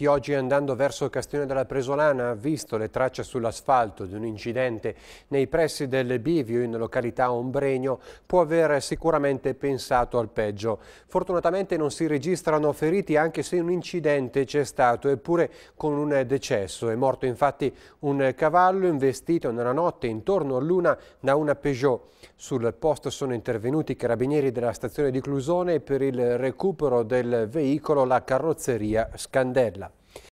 Chi oggi andando verso il Castione della Presolana ha visto le tracce sull'asfalto di un incidente nei pressi del Bivio in località Ombregno può aver sicuramente pensato al peggio. Fortunatamente non si registrano feriti anche se un incidente c'è stato eppure con un decesso. È morto infatti un cavallo investito nella notte intorno a luna da una Peugeot. Sul posto sono intervenuti i carabinieri della stazione di Clusone per il recupero del veicolo la carrozzeria Scandella.